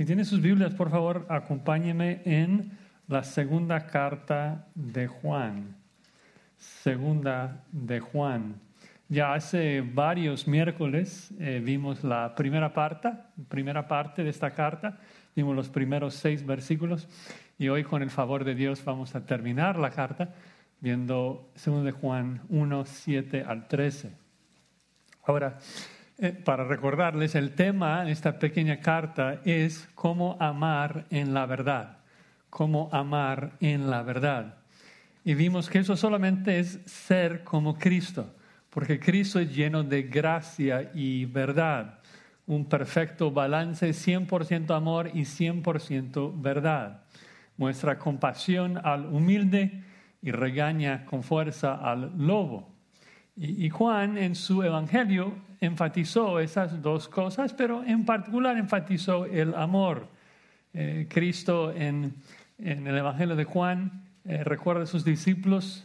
Si tiene sus Biblias, por favor, acompáñeme en la segunda carta de Juan. Segunda de Juan. Ya hace varios miércoles eh, vimos la primera parte, primera parte de esta carta, vimos los primeros seis versículos y hoy con el favor de Dios vamos a terminar la carta viendo segunda de Juan 1, 7 al 13. Ahora, eh, para recordarles, el tema en esta pequeña carta es cómo amar en la verdad, cómo amar en la verdad. Y vimos que eso solamente es ser como Cristo, porque Cristo es lleno de gracia y verdad, un perfecto balance, 100% amor y 100% verdad. Muestra compasión al humilde y regaña con fuerza al lobo. Y Juan en su evangelio enfatizó esas dos cosas, pero en particular enfatizó el amor. Eh, Cristo en, el Evangelio de Juan eh, recuerda a sus discípulos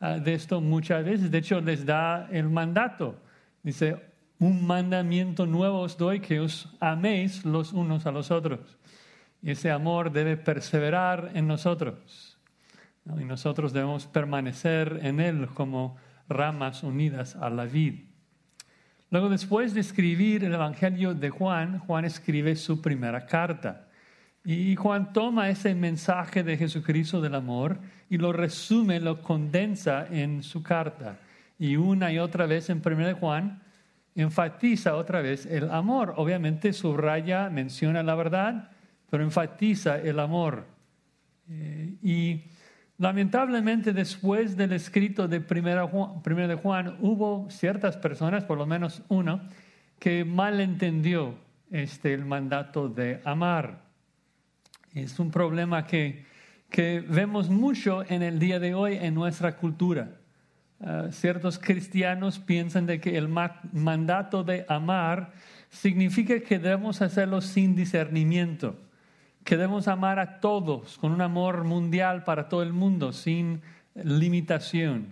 ah, de esto muchas veces, de hecho les da el mandato, dice, un mandamiento nuevo os doy que os améis los unos a los otros. Y ese amor debe perseverar en nosotros. Y nosotros debemos permanecer en él como ramas unidas a la vid. Luego, después de escribir el Evangelio de Juan, Juan escribe su primera carta. Y Juan toma ese mensaje de Jesucristo del amor y lo resume, lo condensa en su carta. Y una y otra vez en 1 Juan enfatiza otra vez el amor. Obviamente subraya, menciona la verdad, pero enfatiza el amor. Eh, y Lamentablemente, después del escrito de 1 Juan, de Juan, hubo ciertas personas, por lo menos uno, que malentendió este, el mandato de amar. Es un problema que, vemos mucho en el día de hoy en nuestra cultura. Ah, ciertos cristianos piensan de que el mandato de amar significa que debemos hacerlo sin discernimiento Queremos debemos amar a todos con un amor mundial para todo el mundo, sin limitación.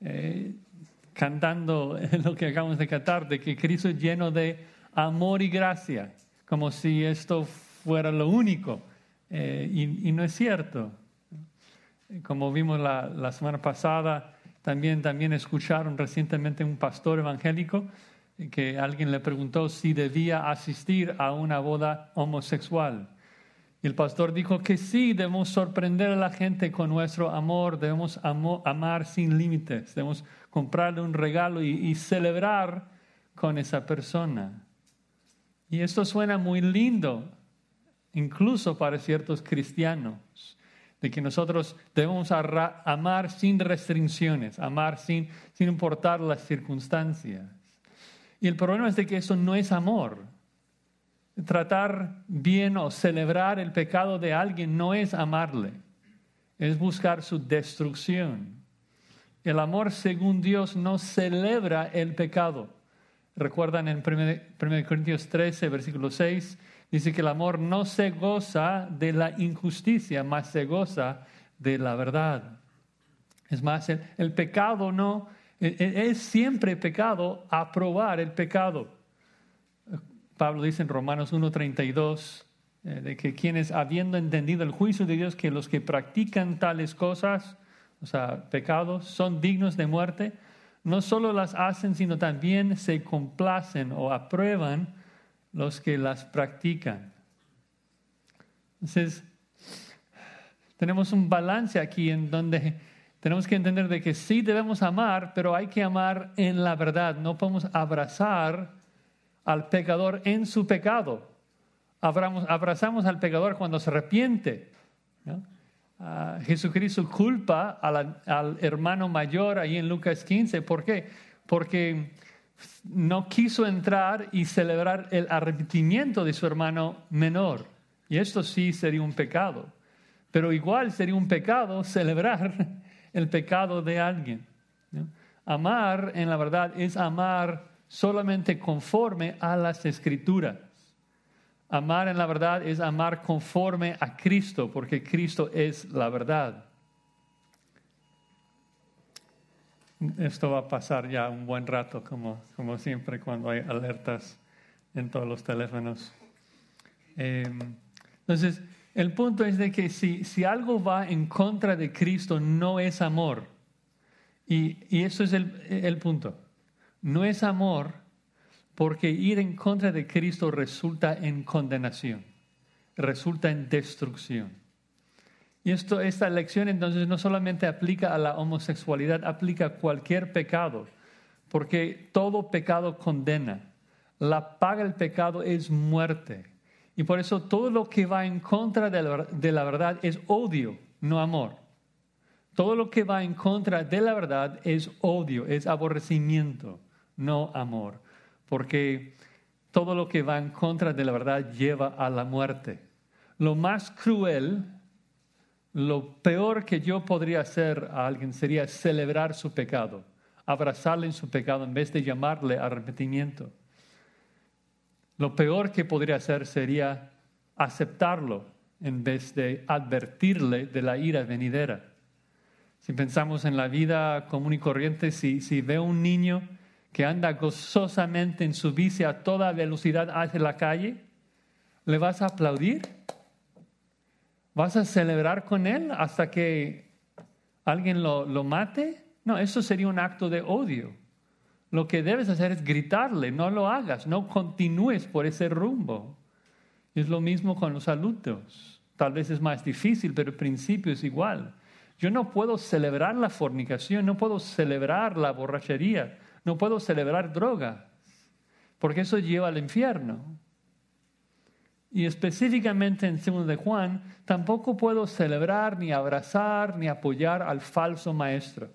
Eh, cantando lo que acabamos de cantar, de que Cristo es lleno de amor y gracia, como si esto fuera lo único. Eh, y, no es cierto. Como vimos la, la semana pasada, también, también escucharon recientemente un pastor evangélico que alguien le preguntó si debía asistir a una boda homosexual. Y el pastor dijo que sí, debemos sorprender a la gente con nuestro amor, debemos amar sin límites, debemos comprarle un regalo y, celebrar con esa persona. Y esto suena muy lindo, incluso para ciertos cristianos, de que nosotros debemos amar sin restricciones, amar sin, sin importar las circunstancias. Y el problema es de que eso no es amor. Tratar bien o celebrar el pecado de alguien no es amarle, es buscar su destrucción. El amor según Dios no celebra el pecado. Recuerdan en 1 Corintios 13, versículo 6, dice que el amor no se goza de la injusticia, más se goza de la verdad. Es más, el pecado no e, e, es siempre pecado aprobar el pecado. Pablo dice en Romanos 1.32, eh, de que quienes, habiendo entendido el juicio de Dios, que los que practican tales cosas, o sea, pecados, son dignos de muerte, no solo las hacen, sino también se complacen o aprueban los que las practican. Entonces, tenemos un balance aquí en donde tenemos que entender de que sí debemos amar, pero hay que amar en la verdad. No podemos abrazar al pecador en su pecado. Abramos, abrazamos al pecador cuando se arrepiente. Ah, Jesucristo culpa al hermano mayor ahí en Lucas 15. ¿Por qué? Porque no quiso entrar y celebrar el arrepentimiento de su hermano menor. Y esto sí sería un pecado. Pero igual sería un pecado celebrar el pecado de alguien. Amar, en la verdad, es amar solamente conforme a las escrituras. Amar en la verdad es amar conforme a Cristo, porque Cristo es la verdad. Esto va a pasar ya un buen rato, como, como siempre cuando hay alertas en todos los teléfonos. Em, entonces, el punto es de que si, algo va en contra de Cristo, no es amor. Y, y eso es el, punto. No es amor porque ir en contra de Cristo resulta en condenación, resulta en destrucción. Y esto, esta lección entonces no solamente aplica a la homosexualidad, aplica a cualquier pecado, porque todo pecado condena. La paga del pecado es muerte. Y por eso todo lo que va en contra de la, verdad es odio, no amor. Todo lo que va en contra de la verdad es odio, es aborrecimiento, no amor. Porque todo lo que va en contra de la verdad lleva a la muerte. Lo más cruel, lo peor que yo podría hacer a alguien sería celebrar su pecado, abrazarle en su pecado en vez de llamarle arrepentimiento. Lo peor que podría hacer sería aceptarlo en vez de advertirle de la ira venidera. Si pensamos en la vida común y corriente, si, si veo un niño que anda gozosamente en su bici a toda velocidad hacia la calle, ¿le vas a aplaudir? ¿Vas a celebrar con él hasta que alguien lo mate? No, eso sería un acto de odio. Lo que debes hacer es gritarle, no lo hagas, no continúes por ese rumbo. Es lo mismo con los adultos. Tal vez es más difícil, pero el principio es igual. Yo no puedo celebrar la fornicación, no puedo celebrar la borrachería, no puedo celebrar droga, porque eso lleva al infierno. Y específicamente en 1 de Juan, tampoco puedo celebrar, ni abrazar, ni apoyar al falso maestro.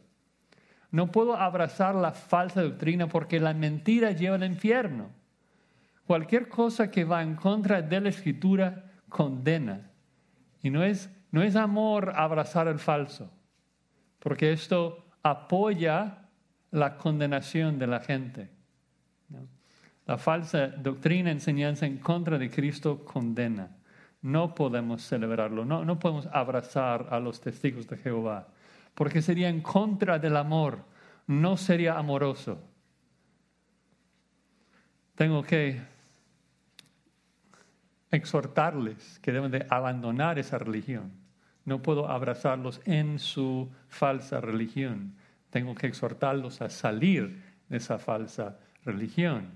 No puedo abrazar la falsa doctrina porque la mentira lleva al infierno. Cualquier cosa que va en contra de la escritura condena. Y no es, amor abrazar el falso, porque esto apoya la condenación de la gente. La falsa doctrina, enseñanza en contra de Cristo condena. No podemos celebrarlo, no, no podemos abrazar a los testigos de Jehová porque sería en contra del amor, no sería amoroso. Tengo que exhortarles que deben de abandonar esa religión. No puedo abrazarlos en su falsa religión. Tengo que exhortarlos a salir de esa falsa religión.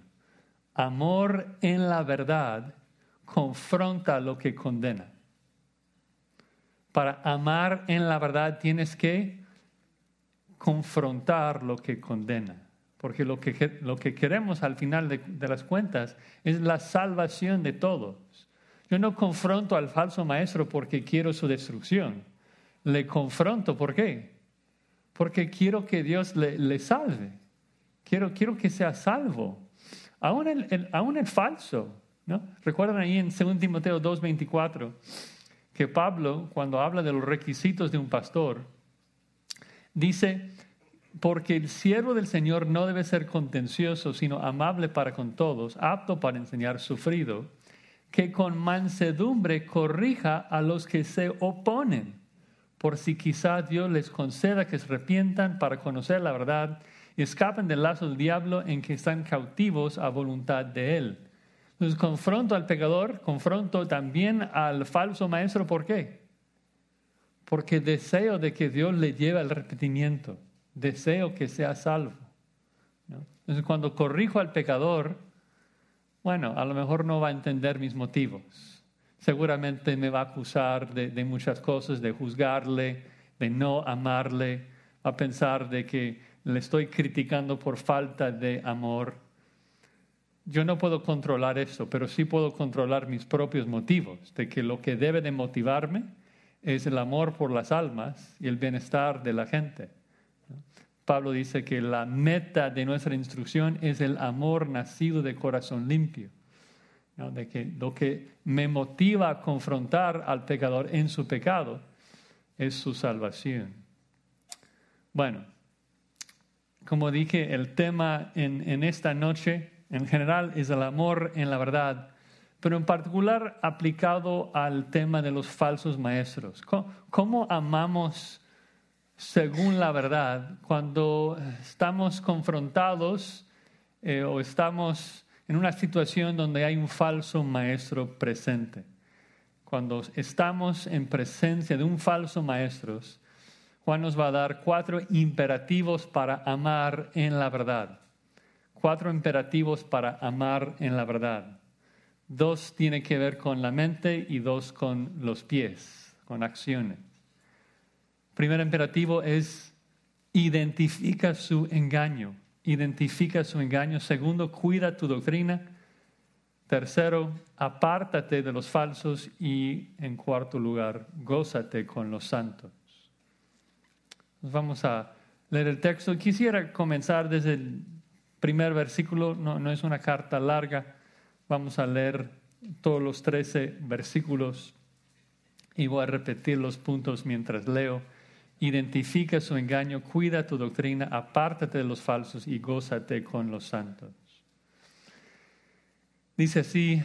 Amor en la verdad confronta lo que condena. Para amar en la verdad tienes que confrontar lo que condena, porque lo que, lo que queremos al final de, las cuentas es la salvación de todos. Yo no confronto al falso maestro porque quiero su destrucción, le confronto, ¿por qué? Porque quiero que Dios le, le salve, quiero, quiero que sea salvo, aún el, aún el falso. ¿no? Recuerdan ahí en 2 Timoteo 2.24 que Pablo, cuando habla de los requisitos de un pastor, dice, porque el siervo del Señor no debe ser contencioso, sino amable para con todos, apto para enseñar, sufrido, que con mansedumbre corrija a los que se oponen, por si quizá Dios les conceda que se arrepientan para conocer la verdad y escapen del lazo del diablo en que están cautivos a voluntad de Él entonces confronto al pecador, confronto también al falso maestro. ¿Por qué? Porque deseo de que Dios le lleve al arrepentimiento. Deseo que sea salvo. Entonces cuando corrijo al pecador, bueno, a lo mejor no va a entender mis motivos. Seguramente me va a acusar de, de muchas cosas, de juzgarle, de no amarle, va a pensar de que le estoy criticando por falta de amor yo no puedo controlar eso, pero sí puedo controlar mis propios motivos, de que lo que debe de motivarme es el amor por las almas y el bienestar de la gente. Pablo dice que la meta de nuestra instrucción es el amor nacido de corazón limpio, de que lo que me motiva a confrontar al pecador en su pecado es su salvación. Bueno, como dije, el tema en, en esta noche en general es el amor en la verdad, pero en particular aplicado al tema de los falsos maestros. ¿Cómo, amamos según la verdad cuando estamos confrontados eh, o estamos en una situación donde hay un falso maestro presente? Cuando estamos en presencia de un falso maestro, Juan nos va a dar cuatro imperativos para amar en la verdad cuatro imperativos para amar en la verdad. Dos tienen que ver con la mente y dos con los pies, con acciones. primer imperativo es identifica su engaño. Identifica su engaño. Segundo, cuida tu doctrina. Tercero, apártate de los falsos. Y en cuarto lugar, gózate con los santos. vamos a leer el texto. Quisiera comenzar desde el primer versículo, no, es una carta larga, vamos a leer todos los trece versículos y voy a repetir los puntos mientras leo. Identifica su engaño, cuida tu doctrina, apártate de los falsos y gózate con los santos. Dice así,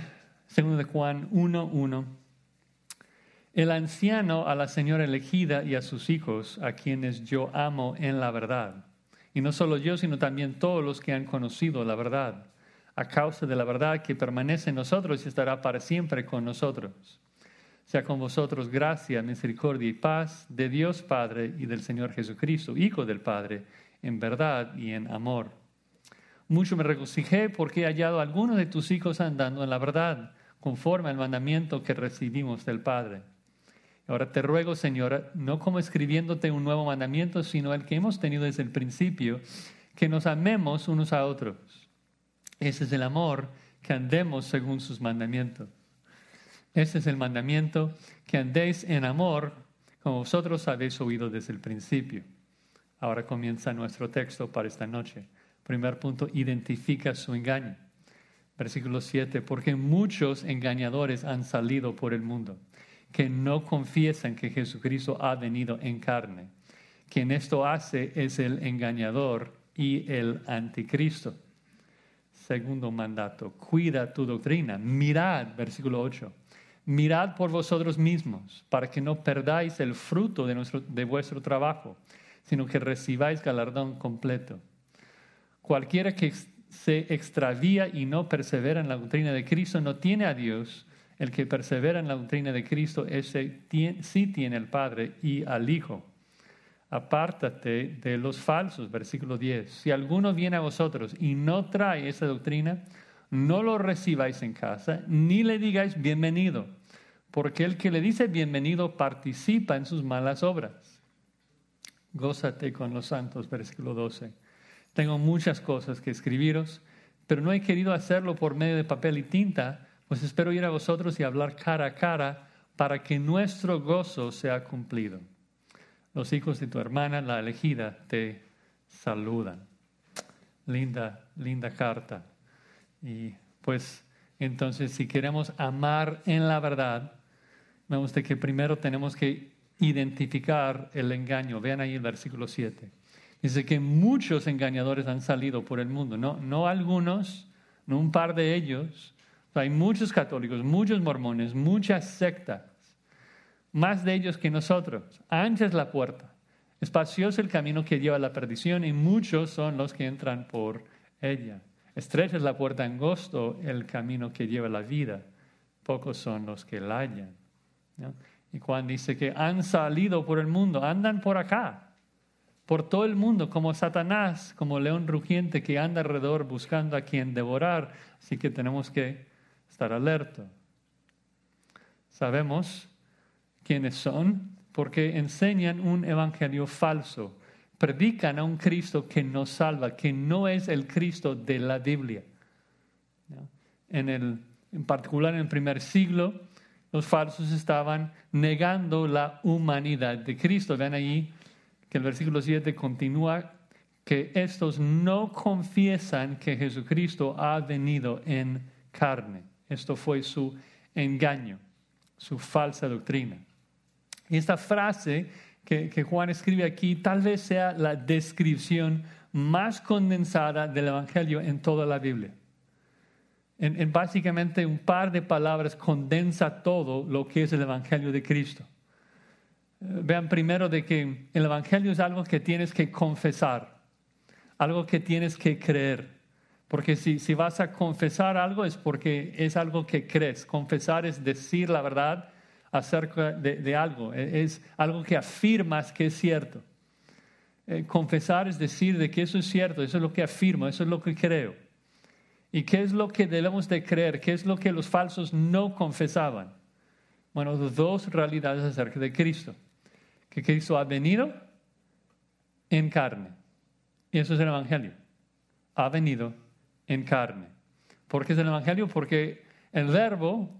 segundo de Juan 1:1. El anciano a la señora elegida y a sus hijos, a quienes yo amo en la verdad y no solo yo, sino también todos los que han conocido la verdad, a causa de la verdad que permanece en nosotros y estará para siempre con nosotros. Sea con vosotros gracia, misericordia y paz de Dios Padre y del Señor Jesucristo, Hijo del Padre, en verdad y en amor. Mucho me regocijé porque he hallado a algunos de tus hijos andando en la verdad, conforme al mandamiento que recibimos del Padre. Ahora te ruego, Señora, no como escribiéndote un nuevo mandamiento, sino el que hemos tenido desde el principio, que nos amemos unos a otros. Ese es el amor, que andemos según sus mandamientos. Ese es el mandamiento, que andéis en amor, como vosotros habéis oído desde el principio. Ahora comienza nuestro texto para esta noche. Primer punto, identifica su engaño. Versículo 7, porque muchos engañadores han salido por el mundo que no confiesan que Jesucristo ha venido en carne. Quien esto hace es el engañador y el anticristo. Segundo mandato, cuida tu doctrina. Mirad, versículo 8, mirad por vosotros mismos para que no perdáis el fruto de, vuestro trabajo, sino que recibáis galardón completo. Cualquiera que se extravía y no persevera en la doctrina de Cristo no tiene a Dios, el que persevera en la doctrina de Cristo, ese sí tiene al Padre y al Hijo. Apártate de los falsos, versículo 10. Si alguno viene a vosotros y no trae esa doctrina, no lo recibáis en casa, ni le digáis bienvenido, porque el que le dice bienvenido participa en sus malas obras. Gózate con los santos, versículo 12. Tengo muchas cosas que escribiros, pero no he querido hacerlo por medio de papel y tinta pues espero ir a vosotros y hablar cara a cara para que nuestro gozo sea cumplido. Los hijos de tu hermana, la elegida, te saludan. Linda, linda carta. Y pues entonces si queremos amar en la verdad, vemos de que primero tenemos que identificar el engaño. Vean ahí el versículo 7. Dice que muchos engañadores han salido por el mundo, no, no algunos, no un par de ellos, hay muchos católicos, muchos mormones, muchas sectas, más de ellos que nosotros. Ancha es la puerta, espacioso el camino que lleva a la perdición y muchos son los que entran por ella. Estrecha es la puerta, angosto el camino que lleva a la vida, pocos son los que la hallan. Y Juan dice que han salido por el mundo, andan por acá, por todo el mundo, como Satanás, como león rugiente que anda alrededor buscando a quien devorar. Así que tenemos que estar alerta. Sabemos quiénes son porque enseñan un evangelio falso, predican a un Cristo que nos salva, que no es el Cristo de la Biblia. En, particular en el primer siglo, los falsos estaban negando la humanidad de Cristo. Vean ahí que el versículo 7 continúa que estos no confiesan que Jesucristo ha venido en carne. Esto fue su engaño, su falsa doctrina. Y esta frase que, Juan escribe aquí tal vez sea la descripción más condensada del Evangelio en toda la Biblia. En, en básicamente un par de palabras condensa todo lo que es el Evangelio de Cristo. Eh, vean primero de que el Evangelio es algo que tienes que confesar, algo que tienes que creer porque si, si vas a confesar algo es porque es algo que crees. Confesar es decir la verdad acerca de, de algo. E, es algo que afirmas que es cierto. Eh, confesar es decir de que eso es cierto, eso es lo que afirmo, eso es lo que creo. ¿Y qué es lo que debemos de creer? ¿Qué es lo que los falsos no confesaban? Bueno, dos realidades acerca de Cristo. Que Cristo ha venido en carne. Y eso es el Evangelio. Ha venido en carne. ¿Por qué es el Evangelio? Porque el verbo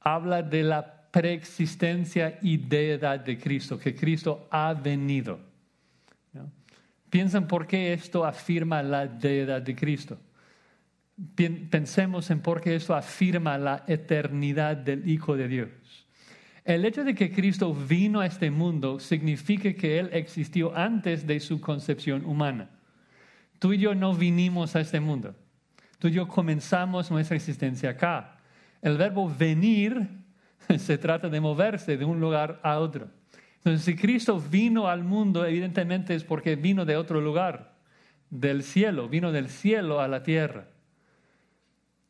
habla de la preexistencia y deidad de Cristo, que Cristo ha venido. Piensen por qué esto afirma la deidad de Cristo. Pensemos en por qué esto afirma la eternidad del Hijo de Dios. El hecho de que Cristo vino a este mundo significa que Él existió antes de su concepción humana. Tú y yo no vinimos a este mundo. Tú y yo comenzamos nuestra existencia acá. El verbo venir se trata de moverse de un lugar a otro. Entonces, si Cristo vino al mundo, evidentemente es porque vino de otro lugar, del cielo, vino del cielo a la tierra.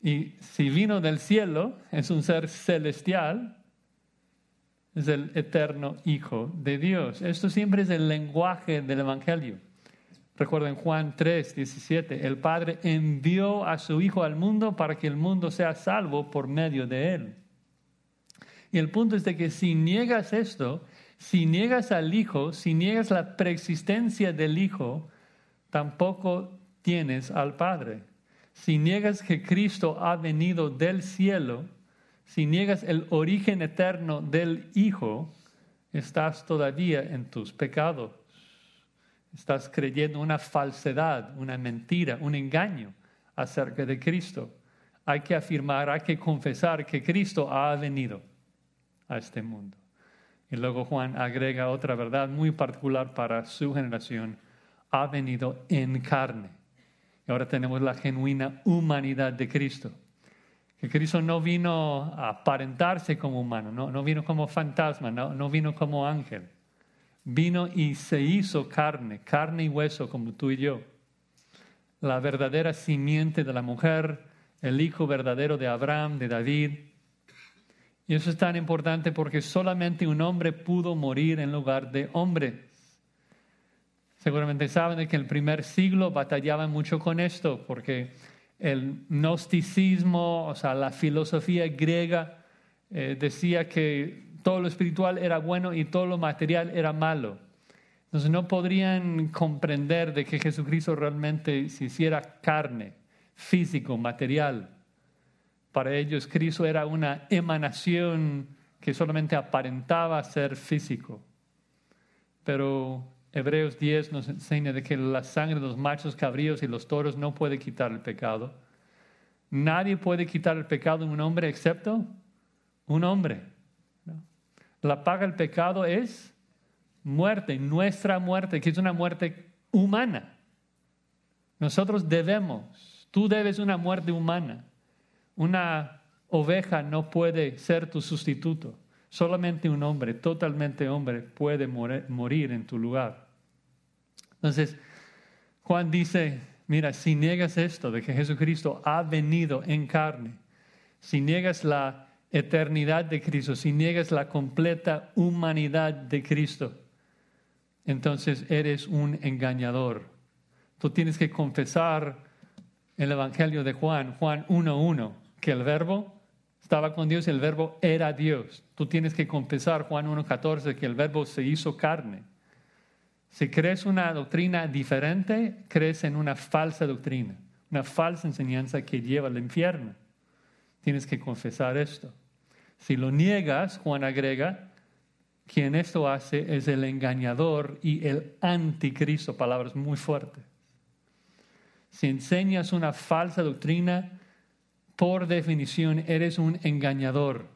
Y si vino del cielo, es un ser celestial, es el eterno Hijo de Dios. Esto siempre es el lenguaje del Evangelio. Recuerden Juan 3, 17, el Padre envió a su Hijo al mundo para que el mundo sea salvo por medio de él. Y el punto es de que si niegas esto, si niegas al Hijo, si niegas la preexistencia del Hijo, tampoco tienes al Padre. Si niegas que Cristo ha venido del cielo, si niegas el origen eterno del Hijo, estás todavía en tus pecados. Estás creyendo una falsedad, una mentira, un engaño acerca de Cristo. Hay que afirmar, hay que confesar que Cristo ha venido a este mundo. Y luego Juan agrega otra verdad muy particular para su generación. Ha venido en carne. Y ahora tenemos la genuina humanidad de Cristo. Que Cristo no vino a aparentarse como humano, no, vino como fantasma, no, no vino como ángel vino y se hizo carne, carne y hueso como tú y yo. La verdadera simiente de la mujer, el hijo verdadero de Abraham, de David. Y eso es tan importante porque solamente un hombre pudo morir en lugar de hombre. Seguramente saben que en el primer siglo batallaban mucho con esto, porque el gnosticismo, o sea, la filosofía griega, eh, decía que todo lo espiritual era bueno y todo lo material era malo. Entonces no podrían comprender de que Jesucristo realmente se hiciera carne, físico, material. Para ellos Cristo era una emanación que solamente aparentaba ser físico. Pero Hebreos 10 nos enseña de que la sangre de los machos cabríos y los toros no puede quitar el pecado. Nadie puede quitar el pecado en un hombre excepto un hombre. La paga del pecado es muerte, nuestra muerte, que es una muerte humana. Nosotros debemos, tú debes una muerte humana. Una oveja no puede ser tu sustituto. Solamente un hombre, totalmente hombre, puede morir en tu lugar. Entonces, Juan dice, mira, si niegas esto de que Jesucristo ha venido en carne, si niegas la eternidad de Cristo, si niegas la completa humanidad de Cristo, entonces eres un engañador. Tú tienes que confesar el Evangelio de Juan, Juan 1.1, que el verbo estaba con Dios, y el verbo era Dios. Tú tienes que confesar Juan 1.14, que el verbo se hizo carne. Si crees una doctrina diferente, crees en una falsa doctrina, una falsa enseñanza que lleva al infierno. Tienes que confesar esto. Si lo niegas, Juan agrega, quien esto hace es el engañador y el anticristo, palabras muy fuertes. Si enseñas una falsa doctrina, por definición eres un engañador.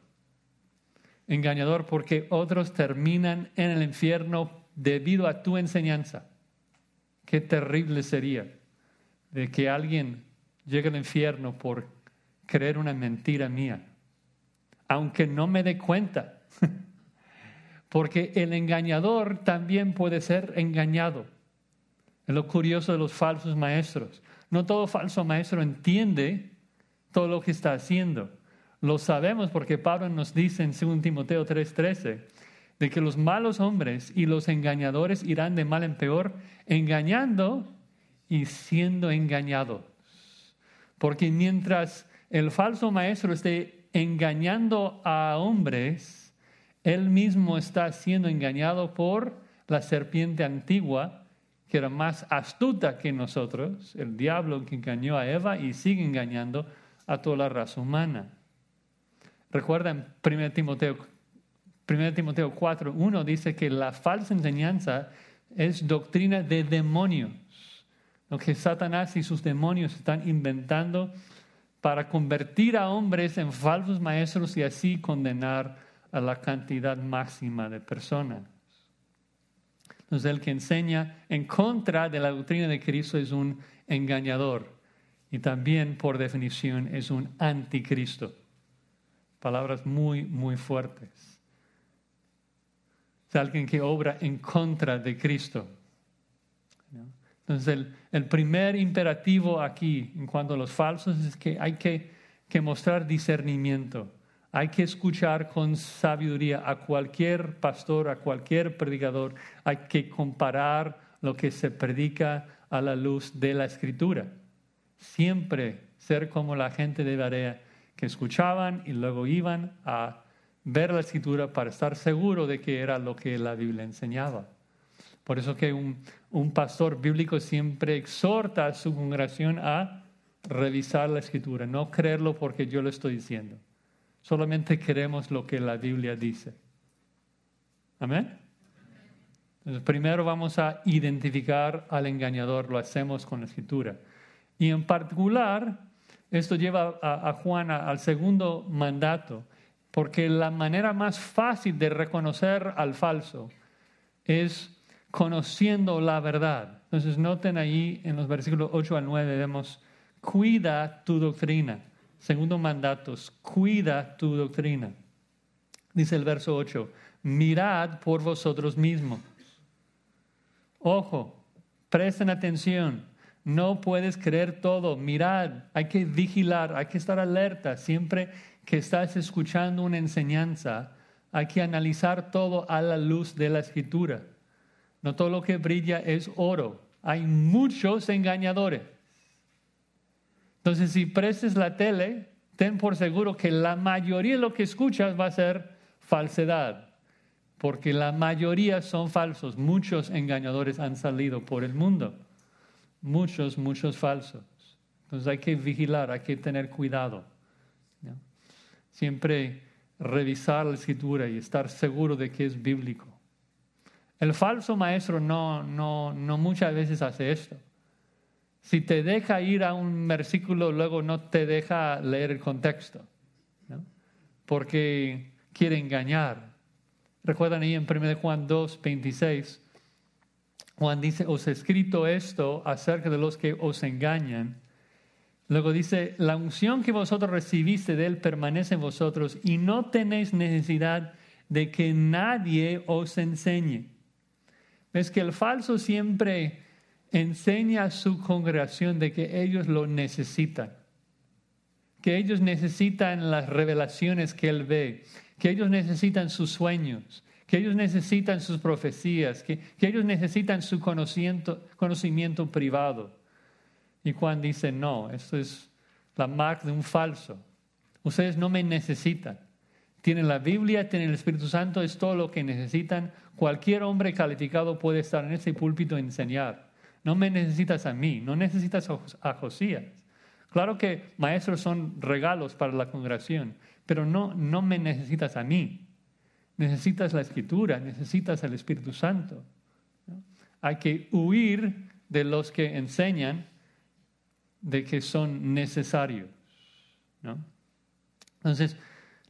Engañador porque otros terminan en el infierno debido a tu enseñanza. Qué terrible sería de que alguien llegue al infierno por creer una mentira mía, aunque no me dé cuenta, porque el engañador también puede ser engañado. Es lo curioso de los falsos maestros. No todo falso maestro entiende todo lo que está haciendo. Lo sabemos porque Pablo nos dice en 2 Timoteo 3:13 de que los malos hombres y los engañadores irán de mal en peor, engañando y siendo engañados. Porque mientras el falso maestro esté engañando a hombres, él mismo está siendo engañado por la serpiente antigua, que era más astuta que nosotros, el diablo que engañó a Eva y sigue engañando a toda la raza humana. Recuerdan 1 Timoteo, 1 Timoteo 4, 1 dice que la falsa enseñanza es doctrina de demonios, lo que Satanás y sus demonios están inventando para convertir a hombres en falsos maestros y así condenar a la cantidad máxima de personas. Entonces, el que enseña en contra de la doctrina de Cristo es un engañador y también, por definición, es un anticristo. Palabras muy, muy fuertes. Es alguien que obra en contra de Cristo. Entonces, el, primer imperativo aquí, en cuanto a los falsos, es que hay que, que mostrar discernimiento. Hay que escuchar con sabiduría a cualquier pastor, a cualquier predicador. Hay que comparar lo que se predica a la luz de la escritura. Siempre ser como la gente de Barea que escuchaban y luego iban a ver la escritura para estar seguro de que era lo que la Biblia enseñaba. Por eso que un, pastor bíblico siempre exhorta a su congregación a revisar la escritura, no creerlo porque yo lo estoy diciendo. Solamente queremos lo que la Biblia dice. Amén. Entonces, primero vamos a identificar al engañador, lo hacemos con la escritura. Y en particular, esto lleva a, a Juan al segundo mandato, porque la manera más fácil de reconocer al falso es conociendo la verdad. Entonces noten ahí en los versículos 8 al 9 vemos, cuida tu doctrina. Segundo mandatos, cuida tu doctrina. Dice el verso 8, mirad por vosotros mismos. Ojo, presten atención, no puedes creer todo, mirad, hay que vigilar, hay que estar alerta. Siempre que estás escuchando una enseñanza, hay que analizar todo a la luz de la escritura. No todo lo que brilla es oro. Hay muchos engañadores. Entonces, si prestes la tele, ten por seguro que la mayoría de lo que escuchas va a ser falsedad, porque la mayoría son falsos. Muchos engañadores han salido por el mundo. Muchos, muchos falsos. Entonces hay que vigilar, hay que tener cuidado. Siempre revisar la escritura y estar seguro de que es bíblico. El falso maestro no, no, no muchas veces hace esto. Si te deja ir a un versículo, luego no te deja leer el contexto, porque quiere engañar. Recuerdan ahí en 1 Juan 2, 26, Juan dice, os he escrito esto acerca de los que os engañan. Luego dice, la unción que vosotros recibiste de Él permanece en vosotros y no tenéis necesidad de que nadie os enseñe. Es que el falso siempre enseña a su congregación de que ellos lo necesitan, que ellos necesitan las revelaciones que él ve, que ellos necesitan sus sueños, que ellos necesitan sus profecías, que, ellos necesitan su conocimiento, conocimiento privado. Y Juan dice, no, esto es la marca de un falso. Ustedes no me necesitan. Tienen la Biblia, tienen el Espíritu Santo, es todo lo que necesitan. Cualquier hombre calificado puede estar en ese púlpito y enseñar. No me necesitas a mí, no necesitas a Josías. Claro que maestros son regalos para la congregación, pero no, no me necesitas a mí. Necesitas la escritura, necesitas el Espíritu Santo. Hay que huir de los que enseñan de que son necesarios. Entonces,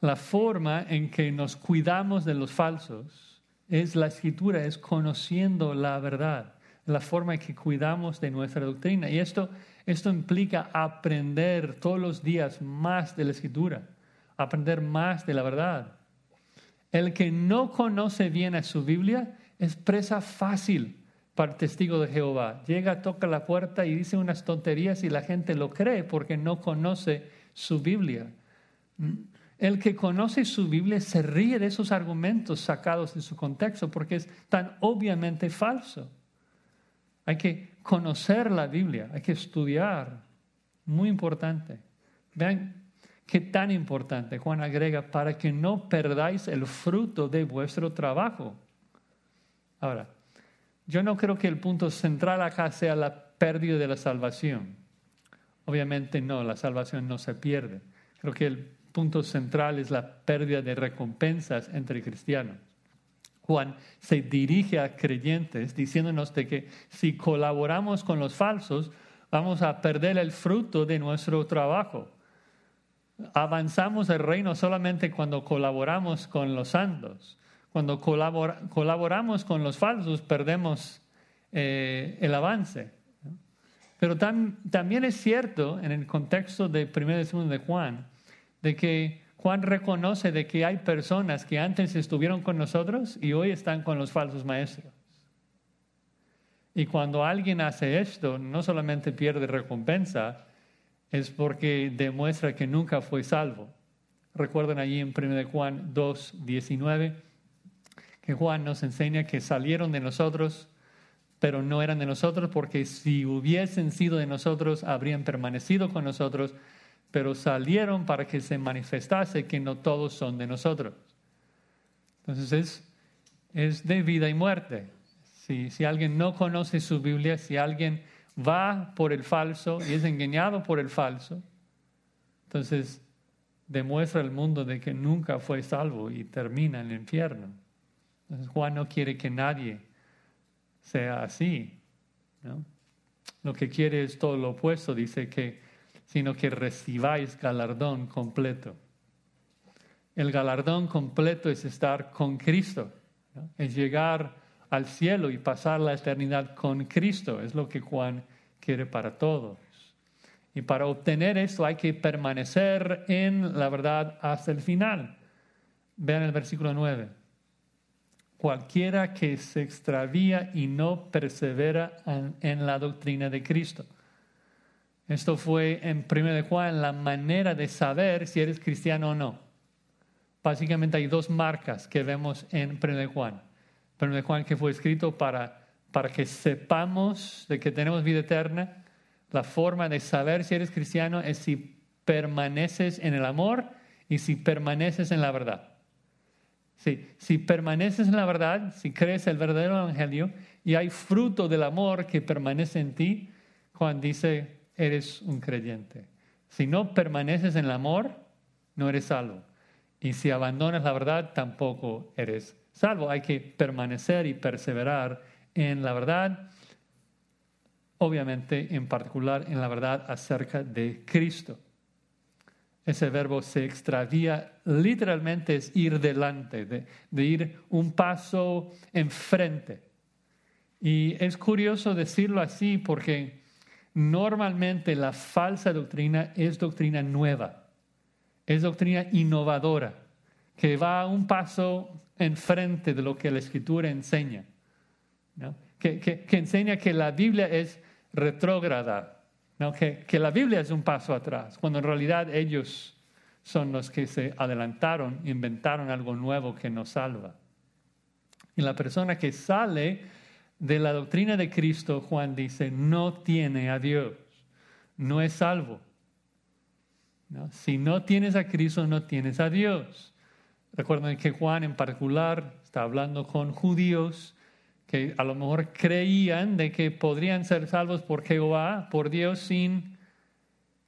la forma en que nos cuidamos de los falsos es la escritura, es conociendo la verdad, la forma en que cuidamos de nuestra doctrina. Y esto, esto implica aprender todos los días más de la escritura, aprender más de la verdad. El que no conoce bien a su Biblia es presa fácil para testigo de Jehová. Llega, toca la puerta y dice unas tonterías y la gente lo cree porque no conoce su Biblia. El que conoce su Biblia se ríe de esos argumentos sacados de su contexto porque es tan obviamente falso. Hay que conocer la Biblia, hay que estudiar. Muy importante. Vean qué tan importante. Juan agrega, para que no perdáis el fruto de vuestro trabajo. Ahora, yo no creo que el punto central acá sea la pérdida de la salvación. Obviamente no, la salvación no se pierde. Creo que el punto central es la pérdida de recompensas entre cristianos. Juan se dirige a creyentes diciéndonos de que si colaboramos con los falsos, vamos a perder el fruto de nuestro trabajo. Avanzamos el reino solamente cuando colaboramos con los santos. Cuando colaboramos con los falsos, perdemos eh, el avance. Pero también es cierto en el contexto del 1 y de Juan de que Juan reconoce de que hay personas que antes estuvieron con nosotros y hoy están con los falsos maestros. Y cuando alguien hace esto, no solamente pierde recompensa, es porque demuestra que nunca fue salvo. Recuerden allí en 1 Juan 2, 19, que Juan nos enseña que salieron de nosotros, pero no eran de nosotros, porque si hubiesen sido de nosotros, habrían permanecido con nosotros, pero salieron para que se manifestase que no todos son de nosotros. Entonces es, de vida y muerte. Si, alguien no conoce su Biblia, si alguien va por el falso y es engañado por el falso, entonces demuestra al mundo de que nunca fue salvo y termina en el infierno. Entonces Juan no quiere que nadie sea así. Lo que quiere es todo lo opuesto. Dice que sino que recibáis galardón completo. El galardón completo es estar con Cristo, es llegar al cielo y pasar la eternidad con Cristo, es lo que Juan quiere para todos. Y para obtener eso hay que permanecer en la verdad hasta el final. Vean el versículo 9. Cualquiera que se extravía y no persevera en la doctrina de Cristo. Esto fue en 1 de Juan la manera de saber si eres cristiano o no. Básicamente hay dos marcas que vemos en 1 de Juan. 1 de Juan que fue escrito para, para que sepamos de que tenemos vida eterna. La forma de saber si eres cristiano es si permaneces en el amor y si permaneces en la verdad. si permaneces en la verdad, si crees el verdadero evangelio y hay fruto del amor que permanece en ti, Juan dice, eres un creyente. Si no permaneces en el amor, no eres salvo. Y si abandonas la verdad, tampoco eres salvo. Hay que permanecer y perseverar en la verdad, obviamente en particular en la verdad acerca de Cristo. Ese verbo se extravía literalmente es ir delante, de, de ir un paso enfrente. Y es curioso decirlo así porque normalmente la falsa doctrina es doctrina nueva, es doctrina innovadora, que va un paso enfrente de lo que la escritura enseña, que, enseña que la Biblia es retrógrada, que, que la Biblia es un paso atrás, cuando en realidad ellos son los que se adelantaron, inventaron algo nuevo que nos salva. Y la persona que sale de la doctrina de Cristo, Juan dice, no tiene a Dios, no es salvo. Si no tienes a Cristo, no tienes a Dios. Recuerden que Juan en particular está hablando con judíos que a lo mejor creían de que podrían ser salvos por Jehová, por Dios, sin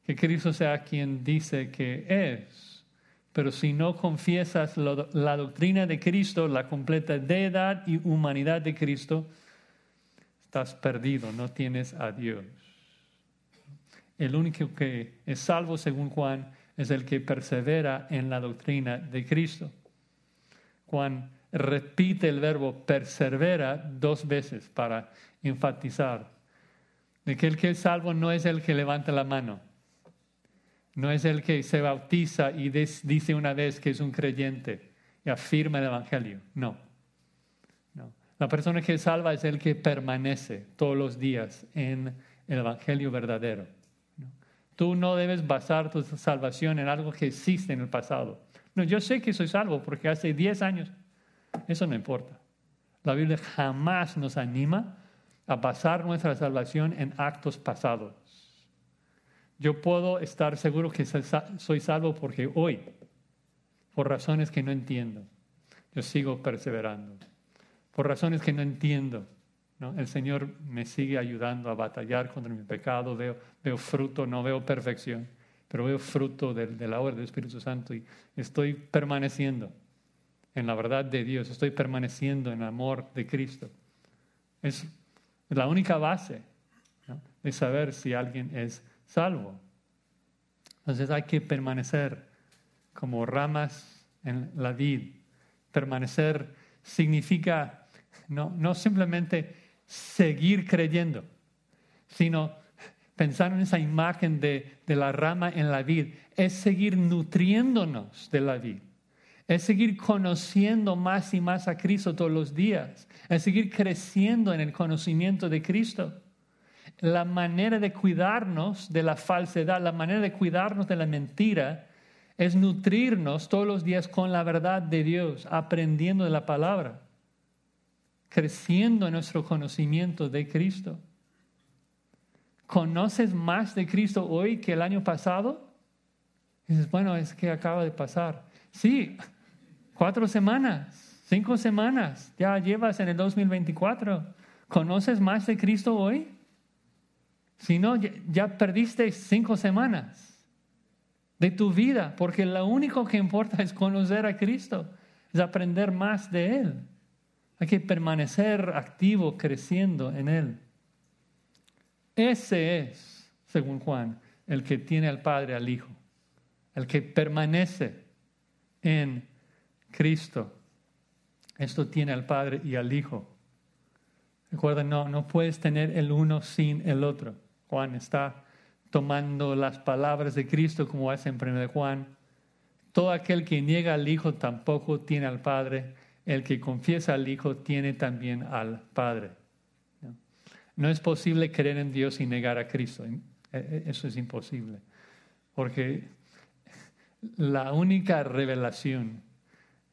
que Cristo sea quien dice que es. Pero si no confiesas la doctrina de Cristo, la completa deidad y humanidad de Cristo, estás perdido, no tienes a Dios. El único que es salvo, según Juan, es el que persevera en la doctrina de Cristo. Juan repite el verbo persevera dos veces para enfatizar de que el que es salvo no es el que levanta la mano, no es el que se bautiza y dice una vez que es un creyente y afirma el Evangelio, no. La persona que salva es el que permanece todos los días en el Evangelio verdadero. Tú no debes basar tu salvación en algo que existe en el pasado. No, yo sé que soy salvo porque hace 10 años. Eso no importa. La Biblia jamás nos anima a basar nuestra salvación en actos pasados. Yo puedo estar seguro que soy salvo porque hoy, por razones que no entiendo, yo sigo perseverando por razones que no entiendo. El Señor me sigue ayudando a batallar contra mi pecado, veo, fruto, no veo perfección, pero veo fruto de, la obra del Espíritu Santo y estoy permaneciendo en la verdad de Dios, estoy permaneciendo en el amor de Cristo. Es la única base de saber si alguien es salvo. Entonces hay que permanecer como ramas en la vid. Permanecer significa no, simplemente seguir creyendo, sino pensar en esa imagen de, de la rama en la vid. Es seguir nutriéndonos de la vid. Es seguir conociendo más y más a Cristo todos los días. Es seguir creciendo en el conocimiento de Cristo. La manera de cuidarnos de la falsedad, la manera de cuidarnos de la mentira, es nutrirnos todos los días con la verdad de Dios, aprendiendo de la palabra creciendo nuestro conocimiento de Cristo. ¿Conoces más de Cristo hoy que el año pasado? dices, bueno, es que acaba de pasar. Sí, cuatro semanas, cinco semanas, ya llevas en el 2024. ¿Conoces más de Cristo hoy? Si no, ya perdiste cinco semanas de tu vida, porque lo único que importa es conocer a Cristo, es aprender más de Él. Hay que permanecer activo, creciendo en Él. Ese es, según Juan, el que tiene al Padre, al Hijo, el que permanece en Cristo. Esto tiene al Padre y al Hijo. Recuerden, no, no puedes tener el uno sin el otro. Juan está tomando las palabras de Cristo como hace en 1 Juan. Todo aquel que niega al Hijo tampoco tiene al Padre el que confiesa al Hijo tiene también al Padre. No, es posible creer en Dios y negar a Cristo. ¿eh? E, e, eso es imposible. Porque la única revelación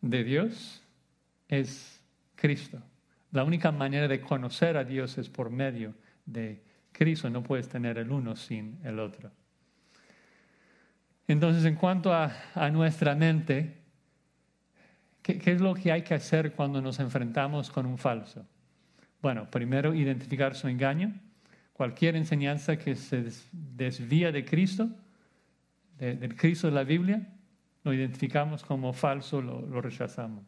de Dios es Cristo. La única manera de conocer a Dios es por medio de Cristo. No puedes tener el uno sin el otro. Entonces, en cuanto a nuestra mente, ¿Qué, es lo que hay que hacer cuando nos enfrentamos con un falso? Bueno, primero identificar su engaño. Cualquier enseñanza que se desvía de Cristo, del Cristo de la Biblia, lo identificamos como falso, lo, lo rechazamos.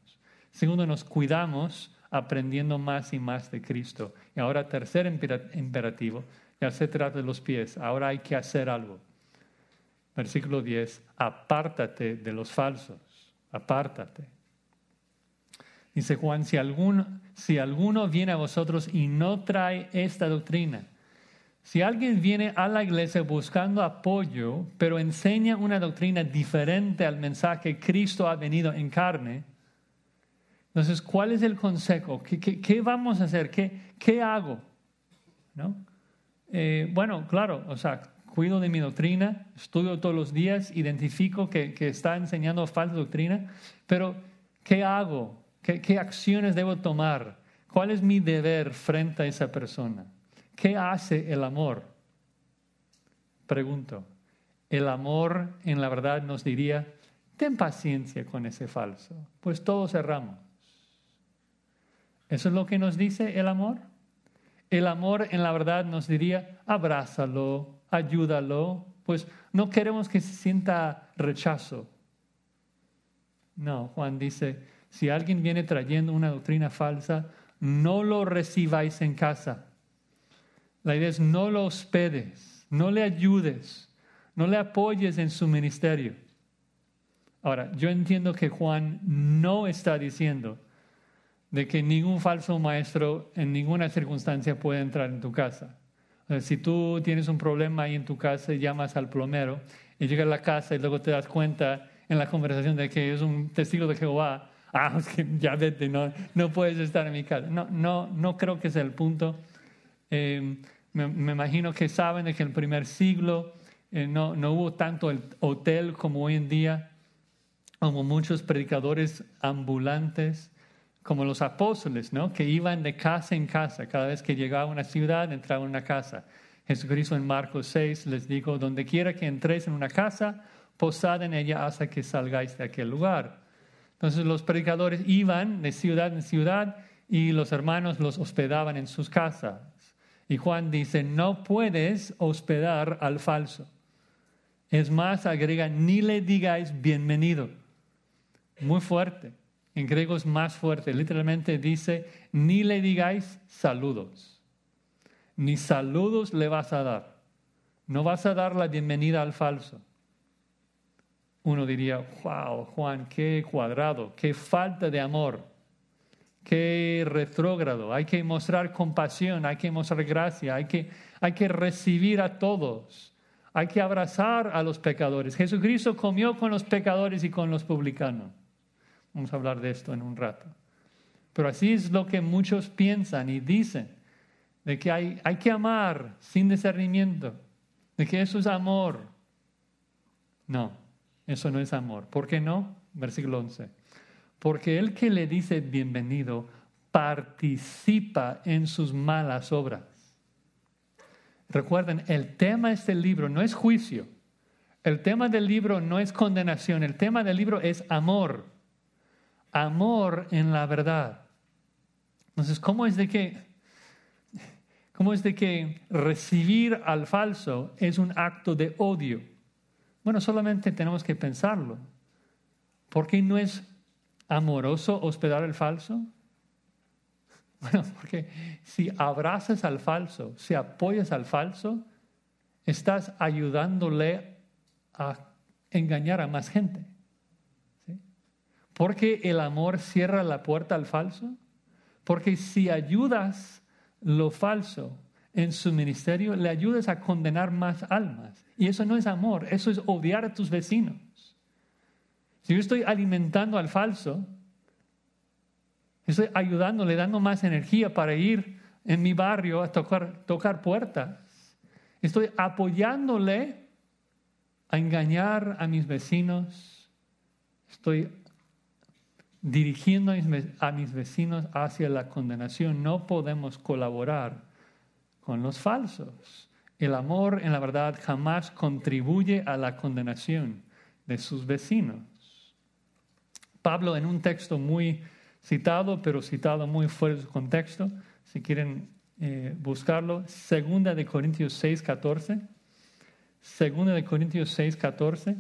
Segundo, nos cuidamos aprendiendo más y más de Cristo. Y ahora tercer imperativo, ya se trata de los pies, ahora hay que hacer algo. Versículo 10, apártate de los falsos, apártate. Dice Juan, si alguno, si alguno viene a vosotros y no trae esta doctrina, si alguien viene a la iglesia buscando apoyo, pero enseña una doctrina diferente al mensaje que Cristo ha venido en carne, entonces, ¿cuál es el consejo? ¿Qué, qué, qué vamos a hacer? ¿Qué, qué hago? ¿No? Eh, bueno, claro, o sea, cuido de mi doctrina, estudio todos los días, identifico que, que está enseñando falsa doctrina, pero ¿qué hago? ¿Qué, acciones debo tomar? ¿Cuál es mi deber frente a esa persona? ¿Qué hace el amor? Pregunto. El amor, en la verdad, nos diría, ten paciencia con ese falso, pues todos erramos. ¿Eso es lo que nos dice el amor? El amor, en la verdad, nos diría, abrázalo, ayúdalo, pues no queremos que se sienta rechazo. No, Juan dice, si alguien viene trayendo una doctrina falsa, no lo recibáis en casa. La idea es no lo hospedes, no le ayudes, no le apoyes en su ministerio. Ahora, yo entiendo que Juan no está diciendo de que ningún falso maestro en ninguna circunstancia puede entrar en tu casa. si tú tienes un problema ahí en tu casa y llamas al plomero y llega a la casa y luego te das cuenta en la conversación de que es un testigo de Jehová, ah, ya vete, no, no puedes estar en mi casa. No, no, no creo que sea el punto. Eh, me, imagino que saben de que en el primer siglo eh, no, hubo tanto el hotel como hoy en día, como muchos predicadores ambulantes como los apóstoles, ¿no? Que iban de casa en casa. Cada vez que llegaba a una ciudad, entraba en una casa. Jesucristo en Marcos 6 les dijo, donde quiera que entréis en una casa, posad en ella hasta que salgáis de aquel lugar. Entonces los predicadores iban de ciudad en ciudad y los hermanos los hospedaban en sus casas. Y Juan dice, no puedes hospedar al falso. Es más, agrega, ni le digáis bienvenido. Muy fuerte. En griego es más fuerte. Literalmente dice, ni le digáis saludos. Ni saludos le vas a dar. No vas a dar la bienvenida al falso uno diría, wow, Juan, qué cuadrado, qué falta de amor, qué retrógrado. Hay que mostrar compasión, hay que mostrar gracia, hay que, hay que recibir a todos, hay que abrazar a los pecadores. Jesucristo comió con los pecadores y con los publicanos. Vamos a hablar de esto en un rato. Pero así es lo que muchos piensan y dicen, de que hay, hay que amar sin discernimiento, de que eso es amor. No, eso no es amor. ¿Por qué no? Versículo 11. Porque el que le dice bienvenido participa en sus malas obras. Recuerden, el tema de este libro no es juicio. El tema del libro no es condenación. El tema del libro es amor. Amor en la verdad. Entonces, ¿cómo es de que ¿Cómo es de que recibir al falso es un acto de odio? Bueno, solamente tenemos que pensarlo. ¿Por qué no es amoroso hospedar al falso? Bueno, porque si abrazas al falso, si apoyas al falso, estás ayudándole a engañar a más gente. ¿Por Porque el amor cierra la puerta al falso. Porque si ayudas lo falso en su ministerio, le ayudes a condenar más almas. Y eso no es amor, eso es odiar a tus vecinos. Si yo estoy alimentando al falso, estoy ayudándole, dando más energía para ir en mi barrio a tocar, puertas. Estoy apoyándole a engañar a mis vecinos. Estoy dirigiendo a mis vecinos hacia la condenación. No podemos colaborar los falsos. El amor en la verdad jamás contribuye a la condenación de sus vecinos. Pablo en un texto muy citado, pero citado muy fuera de su contexto, si quieren eh, buscarlo, segunda de Corintios 6, 14. Segunda de Corintios 6, 14.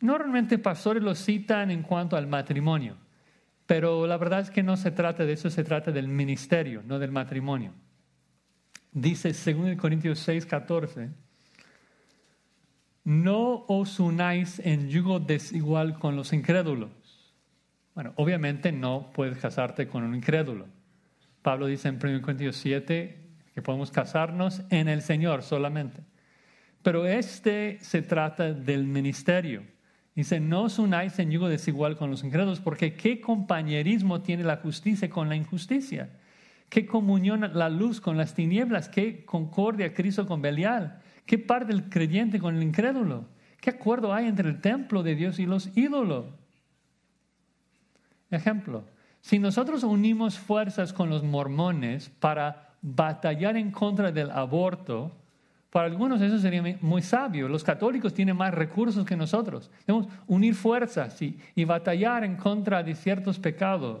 Normalmente pastores lo citan en cuanto al matrimonio, pero la verdad es que no se trata de eso, se trata del ministerio, no del matrimonio. Dice, según el Corintios 6, 14, no os unáis en yugo desigual con los incrédulos. Bueno, obviamente no puedes casarte con un incrédulo. Pablo dice en 1 Corintios 7 que podemos casarnos en el Señor solamente. Pero este se trata del ministerio. Dice, no os unáis en yugo desigual con los incrédulos, porque ¿qué compañerismo tiene la justicia con la injusticia? qué comunión la luz con las tinieblas, qué concordia Cristo con Belial, qué par del creyente con el incrédulo, qué acuerdo hay entre el templo de Dios y los ídolos. Ejemplo, si nosotros unimos fuerzas con los mormones para batallar en contra del aborto, para algunos eso sería muy sabio. Los católicos tienen más recursos que nosotros. Debemos unir fuerzas y batallar en contra de ciertos pecados.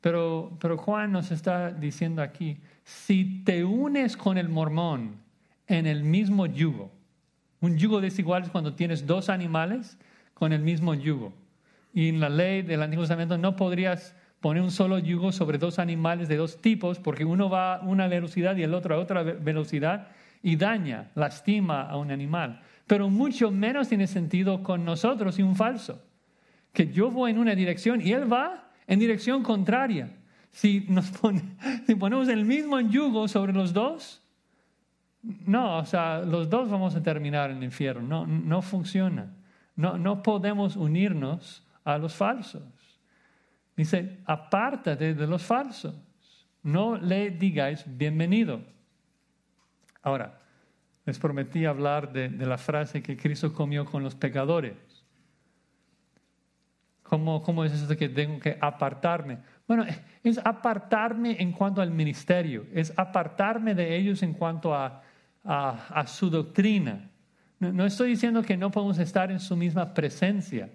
Pero, Juan nos está diciendo aquí, si te unes con el mormón en el mismo yugo, un yugo desigual es cuando tienes dos animales con el mismo yugo. Y en la ley del Antiguo Testamento no podrías poner un solo yugo sobre dos animales de dos tipos, porque uno va a una velocidad y el otro a otra velocidad, y daña, lastima a un animal. Pero mucho menos tiene sentido con nosotros y un falso. Que yo voy en una dirección y él va en dirección contraria. Si, ponemos el mismo yugo sobre los dos, no, o sea, los dos vamos a terminar en el infierno. No, no funciona. No, podemos unirnos a los falsos. Dice, apártate de los falsos. No le digáis bienvenido. Ahora, les prometí hablar de la frase que Cristo comió con los pecadores. ¿Cómo, ¿Cómo es eso de que tengo que apartarme? Bueno, es apartarme en cuanto al ministerio, es apartarme de ellos en cuanto a, a, su doctrina. no, estoy diciendo que no podemos estar en su misma presencia.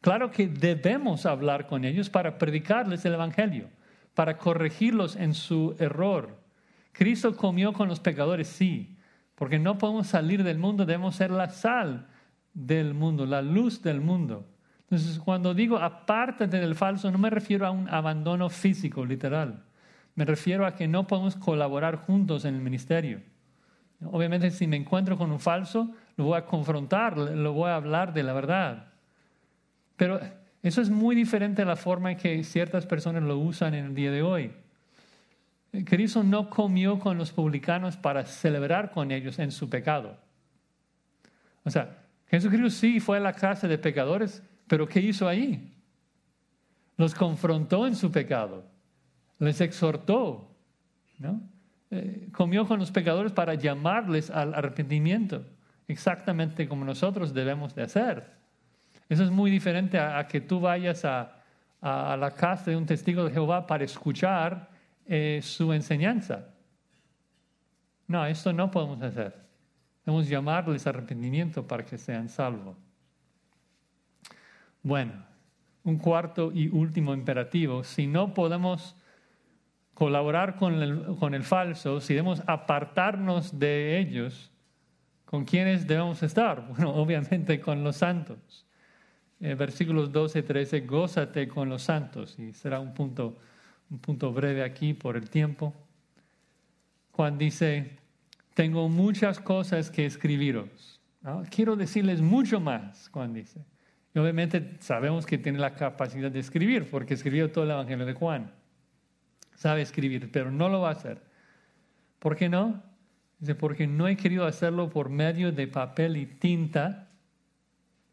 Claro que debemos hablar con ellos para predicarles el Evangelio, para corregirlos en su error. Cristo comió con los pecadores, sí, porque no podemos salir del mundo, debemos ser la sal del mundo, la luz del mundo. Entonces, cuando digo apártate del falso, no me refiero a un abandono físico, literal. Me refiero a que no podemos colaborar juntos en el ministerio. Obviamente, si me encuentro con un falso, lo voy a confrontar, lo voy a hablar de la verdad. Pero eso es muy diferente a la forma en que ciertas personas lo usan en el día de hoy. Cristo no comió con los publicanos para celebrar con ellos en su pecado. O sea, Jesucristo sí fue a la casa de pecadores, pero ¿qué hizo ahí? Los confrontó en su pecado, les exhortó, ¿no? Eh, comió con los pecadores para llamarles al arrepentimiento, exactamente como nosotros debemos de hacer. Eso es muy diferente a, que tú vayas a, la casa de un testigo de Jehová para escuchar eh, su enseñanza. No, esto no podemos hacer. Debemos llamarles arrepentimiento para que sean salvos. Bueno, un cuarto y último imperativo. Si no podemos colaborar con el, falso, si debemos apartarnos de ellos, ¿con quiénes debemos estar? Bueno, obviamente con los santos. Eh, versículos 12 y 13, gózate con los santos. Y será un punto, breve aquí por el tiempo. Juan dice, tengo muchas cosas que escribiros. Ah, quiero decirles mucho más, Juan dice y obviamente sabemos que tiene la capacidad de escribir, porque escribió todo el Evangelio de Juan. Sabe escribir, pero no lo va a hacer. ¿Por qué no? Dice, porque no he querido hacerlo por medio de papel y tinta,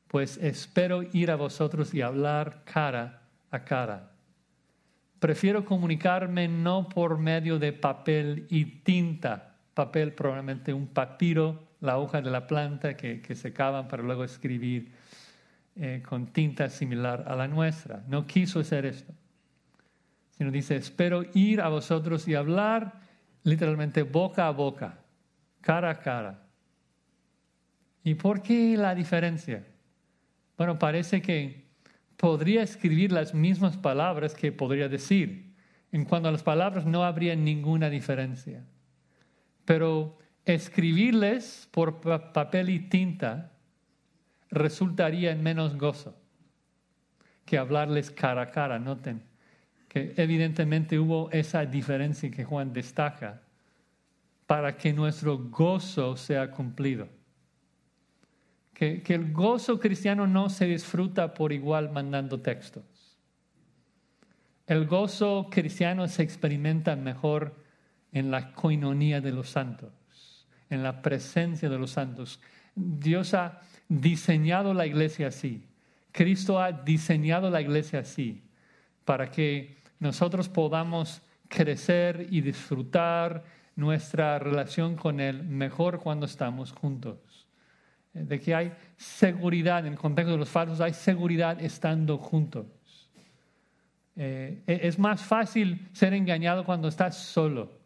pues espero ir a vosotros y hablar cara a cara. Prefiero comunicarme no por medio de papel y tinta, papel probablemente un papiro, la hoja de la planta que, que se cavan para luego escribir eh, con tinta similar a la nuestra. No quiso hacer esto. Sino dice, espero ir a vosotros y hablar literalmente boca a boca, cara a cara. ¿Y por qué la diferencia? Bueno, parece que podría escribir las mismas palabras que podría decir. En cuanto a las palabras no habría ninguna diferencia. Pero escribirles por papel y tinta resultaría en menos gozo que hablarles cara a cara. Noten que evidentemente hubo esa diferencia que Juan destaca para que nuestro gozo sea cumplido. Que, que, el gozo cristiano no se disfruta por igual mandando textos. El gozo cristiano se experimenta mejor en la coinonía de los santos, en la presencia de los santos. Dios ha diseñado la iglesia así. Cristo ha diseñado la iglesia así para que nosotros podamos crecer y disfrutar nuestra relación con Él mejor cuando estamos juntos. Eh, de que hay seguridad, en el contexto de los falsos, hay seguridad estando juntos. Eh, e-, es más fácil ser engañado cuando estás solo,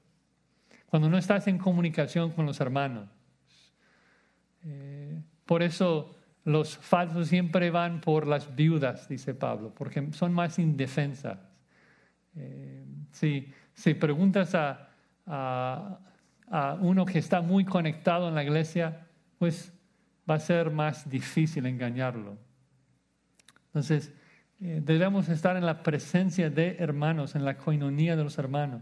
cuando no estás en comunicación con los hermanos. Eh, por eso los falsos siempre van por las viudas, dice Pablo, porque son más indefensas. Eh, si, preguntas a, uno que está muy conectado en la iglesia, pues va a ser más difícil engañarlo. Entonces, eh, debemos estar en la presencia de hermanos, en la coinonía de los hermanos.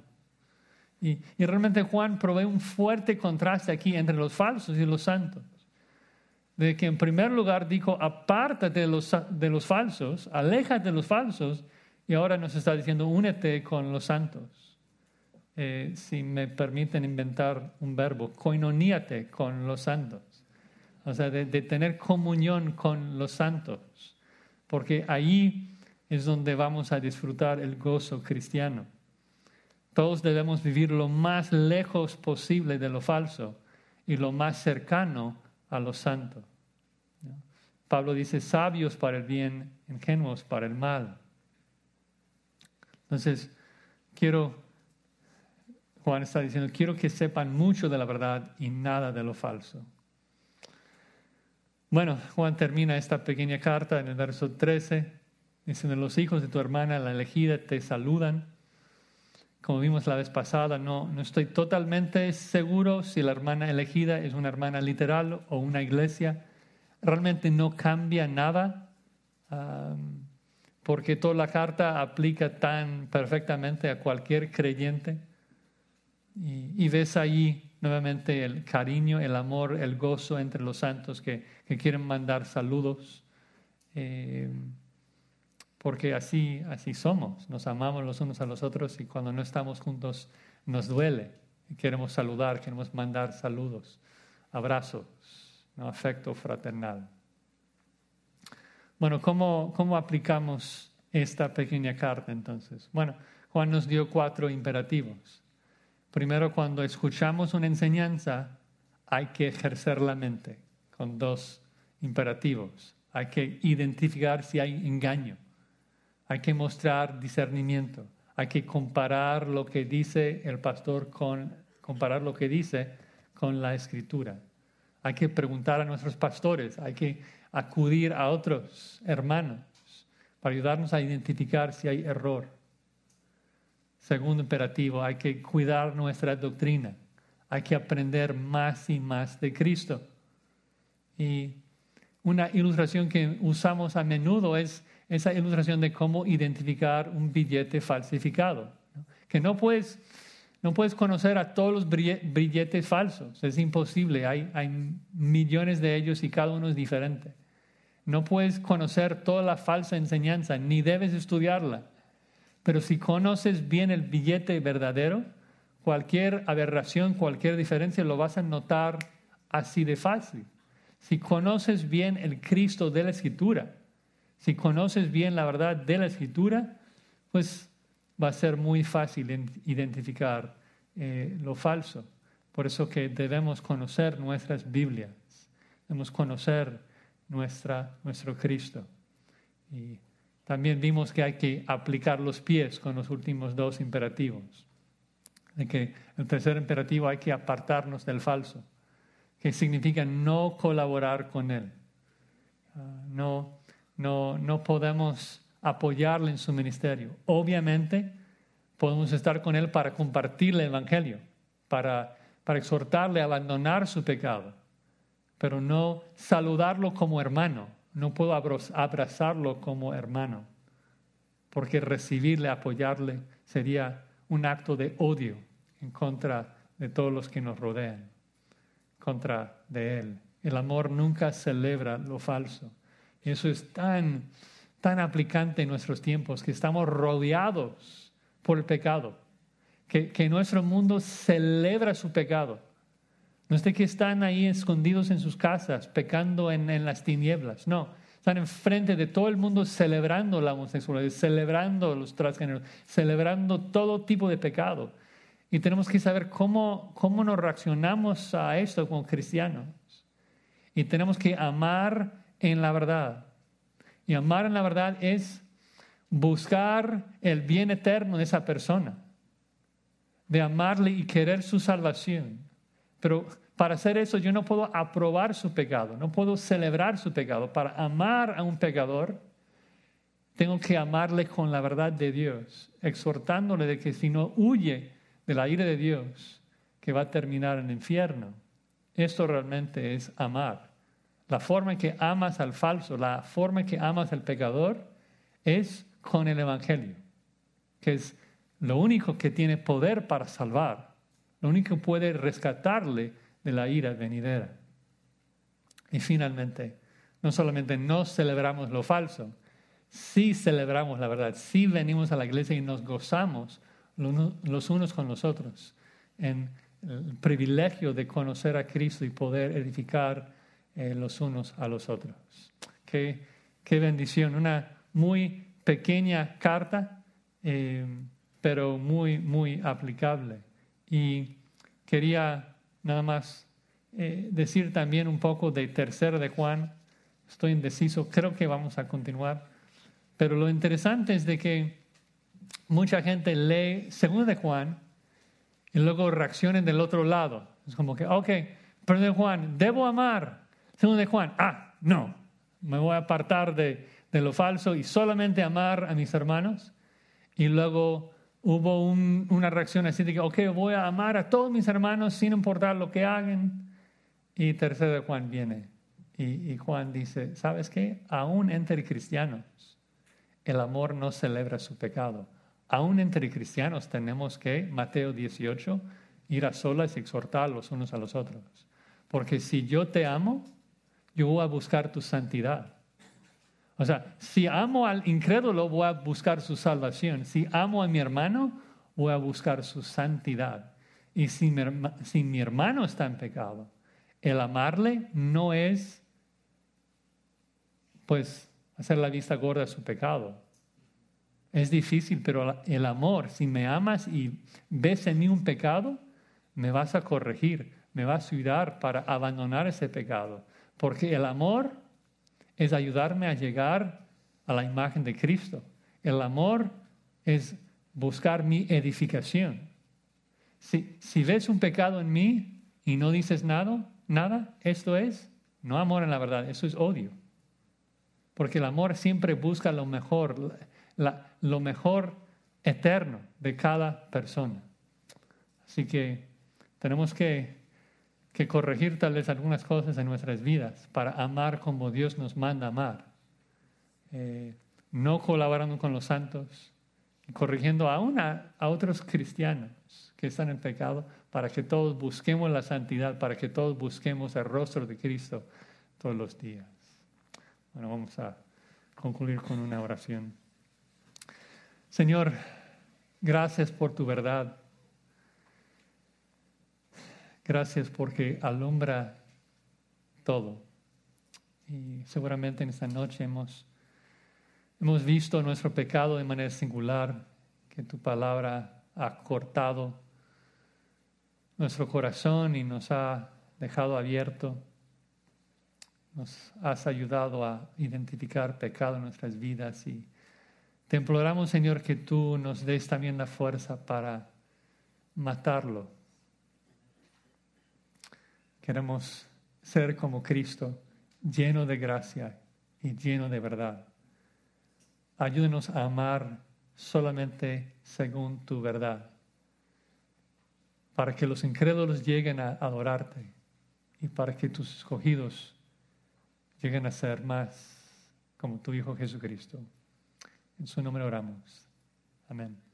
y realmente Juan provee un fuerte contraste aquí entre los falsos y los santos de que en primer lugar dijo, aparte de los, falsos, aleja de los falsos, y ahora nos está diciendo, únete con los santos. Eh, si me permiten inventar un verbo, coinoníate con los santos. O sea, de, de tener comunión con los santos, porque ahí es donde vamos a disfrutar el gozo cristiano. Todos debemos vivir lo más lejos posible de lo falso y lo más cercano a lo santo. Pablo dice sabios para el bien, ingenuos para el mal. Entonces, quiero, Juan está diciendo, quiero que sepan mucho de la verdad y nada de lo falso. Bueno, Juan termina esta pequeña carta en el verso 13, diciendo, los hijos de tu hermana, la elegida, te saludan como vimos la vez pasada, no, no estoy totalmente seguro si la hermana elegida es una hermana literal o una iglesia. Realmente no cambia nada porque toda la carta aplica tan perfectamente a cualquier creyente. Y, ves ahí nuevamente el cariño, el amor, el gozo entre los santos que, quieren mandar saludos. Eh, porque así, así somos, nos amamos los unos a los otros y cuando no estamos juntos nos duele. Queremos saludar, queremos mandar saludos, abrazos, afecto fraternal. Bueno, ¿cómo aplicamos esta pequeña carta entonces? Bueno, Juan nos dio cuatro imperativos. Primero, cuando escuchamos una enseñanza, hay que ejercer la mente con dos imperativos. Hay que identificar si hay engaño hay que mostrar discernimiento. Hay que comparar lo que dice el pastor con comparar lo que dice con la escritura. Hay que preguntar a nuestros pastores, hay que acudir a otros hermanos para ayudarnos a identificar si hay error. Segundo imperativo, hay que cuidar nuestra doctrina. Hay que aprender más y más de Cristo. Y una ilustración que usamos a menudo es esa ilustración de cómo identificar un billete falsificado. Que no puedes, conocer a todos los billetes falsos, es imposible, hay millones de ellos y cada uno es diferente. No puedes conocer toda la falsa enseñanza, ni debes estudiarla. Pero si conoces bien el billete verdadero, cualquier aberración, cualquier diferencia lo vas a notar así de fácil. Si conoces bien el Cristo de la Escritura, si conoces bien la verdad de la escritura, pues va a ser muy fácil identificar eh, lo falso. Por eso que debemos conocer nuestras Biblias, debemos conocer nuestra, nuestro Cristo. Y también vimos que hay que aplicar los pies con los últimos dos imperativos. De que el tercer imperativo hay que apartarnos del falso, que significa no colaborar con él, ah, no no, podemos apoyarle en su ministerio. Obviamente, podemos estar con él para compartirle el Evangelio, para, para exhortarle a abandonar su pecado, pero no saludarlo como hermano, no puedo abrazarlo como hermano, porque recibirle, apoyarle, sería un acto de odio en contra de todos los que nos rodean, contra de él. El amor nunca celebra lo falso. Eso es tan, tan aplicante en nuestros tiempos, que estamos rodeados por el pecado, que, que nuestro mundo celebra su pecado. No es de que están ahí escondidos en sus casas, pecando en, en las tinieblas, no. Están enfrente de todo el mundo celebrando la homosexualidad, celebrando los transgéneros, celebrando todo tipo de pecado. Y tenemos que saber cómo, cómo nos reaccionamos a esto como cristianos. Y tenemos que amar en la verdad. Y amar en la verdad es buscar el bien eterno de esa persona, de amarle y querer su salvación. Pero para hacer eso yo no puedo aprobar su pecado, no puedo celebrar su pecado. Para amar a un pecador, tengo que amarle con la verdad de Dios, exhortándole de que si no huye de la ira de Dios, que va a terminar en el infierno. Esto realmente es amar. La forma en que amas al falso, la forma en que amas al pecador es con el Evangelio, que es lo único que tiene poder para salvar, lo único que puede rescatarle de la ira venidera. Y finalmente, no solamente no celebramos lo falso, sí celebramos la verdad, sí venimos a la iglesia y nos gozamos los unos con los otros en el privilegio de conocer a Cristo y poder edificar eh, los unos a los otros. Qué, bendición, una muy pequeña carta, eh, pero muy, muy aplicable. Y quería nada más eh, decir también un poco de tercero de Juan. Estoy indeciso, creo que vamos a continuar. Pero lo interesante es de que mucha gente lee segundo de Juan y luego reaccionen del otro lado. Es como que, ok, pero de Juan, debo amar. Segundo de Juan, ah, no, me voy a apartar de, lo falso y solamente amar a mis hermanos. Y luego hubo una reacción así de que, ok, voy a amar a todos mis hermanos sin importar lo que hagan. Y tercero de Juan viene y, y Juan dice, ¿sabes qué? Aún entre cristianos el amor no celebra su pecado. Aún entre cristianos tenemos que, Mateo 18, ir a solas y exhortar los unos a los otros. Porque si yo te amo, yo voy a buscar tu santidad. O sea, si amo al incrédulo, voy a buscar su salvación. Si amo a mi hermano, voy a buscar su santidad. Y si mi, mi hermano está en pecado, el amarle no es, pues, hacer la vista gorda a su pecado. Es difícil, pero el amor, si me amas y ves en mí un pecado, me vas a corregir, me vas a ayudar para abandonar ese pecado. Porque el amor es ayudarme a llegar a la imagen de Cristo. El amor es buscar mi edificación. Si, ves un pecado en mí y no dices nada, nada, esto es no amor en la verdad, eso es odio. Porque el amor siempre busca lo mejor, lo mejor eterno de cada persona. Así que tenemos que que corregir tal vez algunas cosas en nuestras vidas para amar como Dios nos manda amar. Eh, no colaborando con los santos, corrigiendo a, una, a otros cristianos que están en pecado, para que todos busquemos la santidad, para que todos busquemos el rostro de Cristo todos los días. Bueno, vamos a concluir con una oración. Señor, gracias por tu verdad. Gracias porque alumbra todo. Y seguramente en esta noche hemos, visto nuestro pecado de manera singular, que tu palabra ha cortado nuestro corazón y nos ha dejado abierto. Nos has ayudado a identificar pecado en nuestras vidas y te imploramos, Señor, que tú nos des también la fuerza para matarlo Queremos ser como Cristo, lleno de gracia y lleno de verdad. Ayúdenos a amar solamente según tu verdad, para que los incrédulos lleguen a adorarte y para que tus escogidos lleguen a ser más como tu Hijo Jesucristo. En su nombre oramos. Amén.